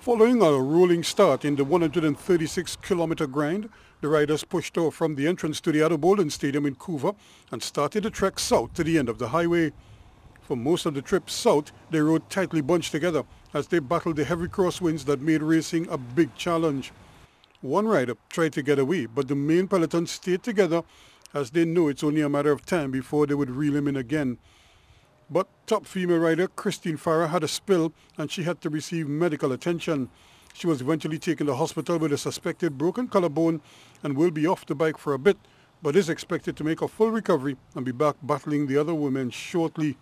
Following a rolling start in the 136-kilometer grind, the riders pushed off from the entrance to the Ada Bolden Stadium in Coover and started the trek south to the end of the highway. For most of the trip south, they rode tightly bunched together as they battled the heavy crosswinds that made racing a big challenge. One rider tried to get away, but the main peloton stayed together as they knew it's only a matter of time before they would reel him in again. But top female rider Christine Farah had a spill and she had to receive medical attention. She was eventually taken to hospital with a suspected broken collarbone and will be off the bike for a bit, but is expected to make a full recovery and be back battling the other women shortly.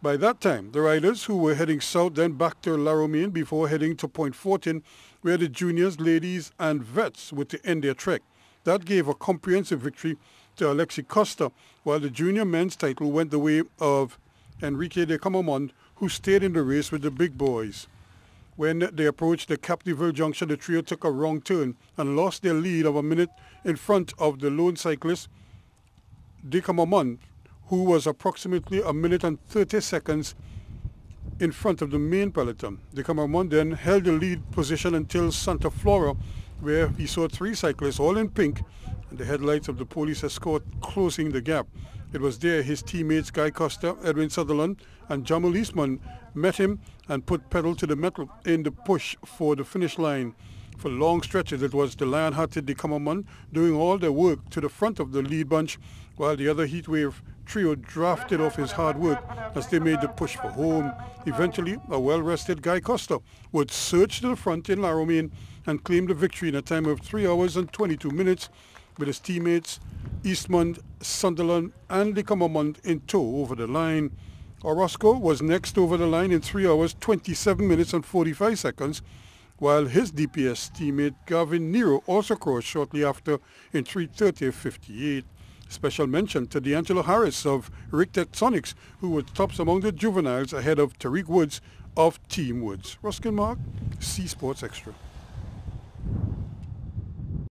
By that time, the riders who were heading south then back to La Romaine before heading to Point Fortin, where the juniors, ladies and vets were to end their trek. That gave a comprehensive victory to Alexi Costa, while the junior men's title went the way of Enrique de Camamont, who stayed in the race with the big boys. When they approached the Capdeville junction, the trio took a wrong turn and lost their lead of a minute in front of the lone cyclist, De Camamont, who was approximately a minute and 30 seconds in front of the main peloton. De Camamont then held the lead position until Santa Flora, where he saw three cyclists all in pink and the headlights of the police escort closing the gap. It was there his teammates Guy Costa, Edwin Sutherland and Jamal Eastman met him and put pedal to the metal in the push for the finish line. For long stretches, it was the lion-hearted Dekamamon doing all the work to the front of the lead bunch, while the other heatwave trio drafted off his hard work as they made the push for home. Eventually, a well-rested Guy Costa would surge to the front in La Romaine and claim the victory in a time of 3 hours and 22 minutes with his teammates Eastmond, Sunderland and Dekamamond in tow over the line. Orozco was next over the line in 3 hours 27 minutes and 45 seconds while his DPS teammate Gavin Nero also crossed shortly after in 3.30.58. Special mention to D'Angelo Harris of Rick Tectonics, who was tops among the juveniles ahead of Tariq Woods of Team Woods. Ruskin Mark, C Sports Extra.